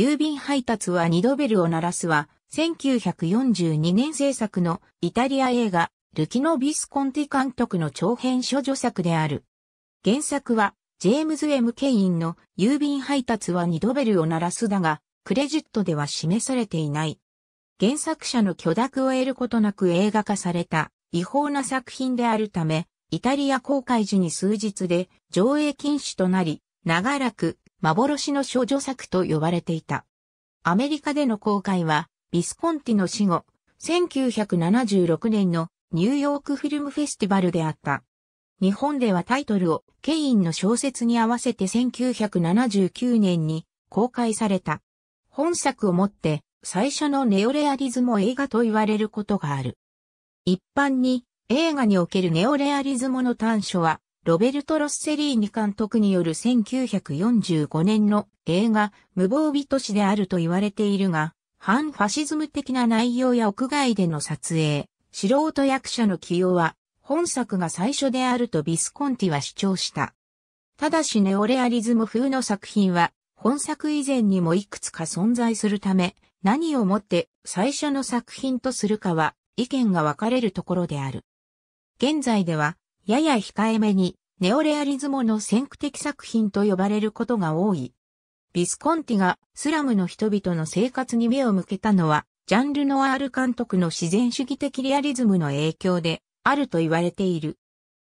郵便配達は二度ベルを鳴らすは、1942年制作のイタリア映画、ルキノ・ビスコンティ監督の長編諸女作である。原作は、ジェームズ・エム・ケインの郵便配達は二度ベルを鳴らすだが、クレジットでは示されていない。原作者の許諾を得ることなく映画化された違法な作品であるため、イタリア公開時に数日で上映禁止となり、長らく幻の少女作と呼ばれていた。アメリカでの公開は、ビスコンティの死後、1976年のニューヨークフィルムフェスティバルであった。日本ではタイトルをケインの小説に合わせて1979年に公開された。本作をもって最初のネオレアリズム映画と言われることがある。一般に映画におけるネオレアリズムの短所はロベルト・ロッセリーニ監督による1945年の映画、無防備都市であると言われているが、反ファシズム的な内容や屋外での撮影、素人役者の起用は、本作が最初であるとビスコンティは主張した。ただしネオレアリズム風の作品は、本作以前にもいくつか存在するため、何をもって最初の作品とするかは意見が分かれるところである。現在ではやや控えめに、ネオレアリズムの先駆的作品と呼ばれることが多い。ビスコンティがスラムの人々の生活に目を向けたのは、ジャンルノアール監督の自然主義的リアリズムの影響であると言われている。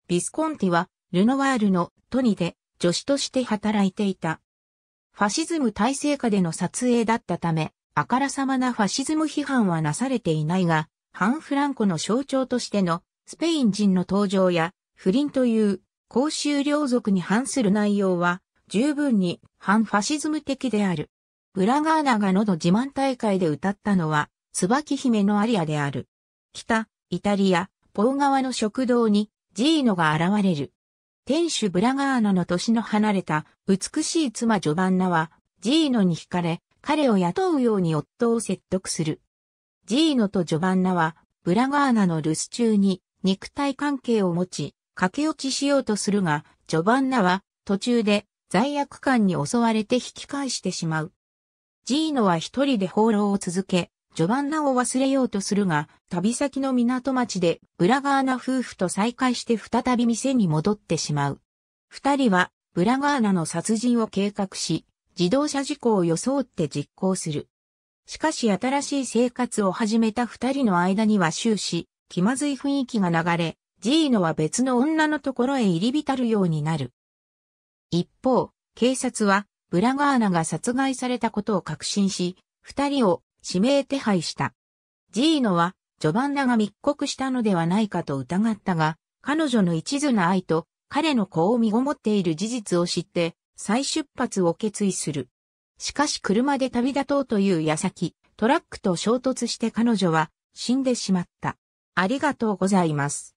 ビスコンティは、ルノワールのトニで助手として働いていた。ファシズム体制下での撮影だったため、あからさまなファシズム批判はなされていないが、ハン・フランコの象徴としてのスペイン人の登場や不倫という公衆領族に反する内容は十分に反ファシズム的である。ブラガーナが喉自慢大会で歌ったのは椿姫のアリアである。北、イタリア、ポー川の食堂にジーノが現れる。店主ブラガーナの年の離れた美しい妻ジョバンナはジーノに惹かれ彼を雇うように夫を説得する。ジーノとジョバンナはブラガーナの留守中に肉体関係を持ち、駆け落ちしようとするが、ジョバンナは途中で罪悪感に襲われて引き返してしまう。ジーノは一人で放浪を続け、ジョバンナを忘れようとするが、旅先の港町でブラガーナ夫婦と再会して再び店に戻ってしまう。二人はブラガーナの殺人を計画し、自動車事故を装って実行する。しかし新しい生活を始めた二人の間には終始、気まずい雰囲気が流れ、ジーノは別の女のところへ入り浸るようになる。一方、警察は、ブラガーナが殺害されたことを確信し、二人を指名手配した。ジーノは、ジョバンナが密告したのではないかと疑ったが、彼女の一途な愛と彼の子を身ごもっている事実を知って、再出発を決意する。しかし車で旅立とうという矢先、トラックと衝突して彼女は死んでしまった。ありがとうございます。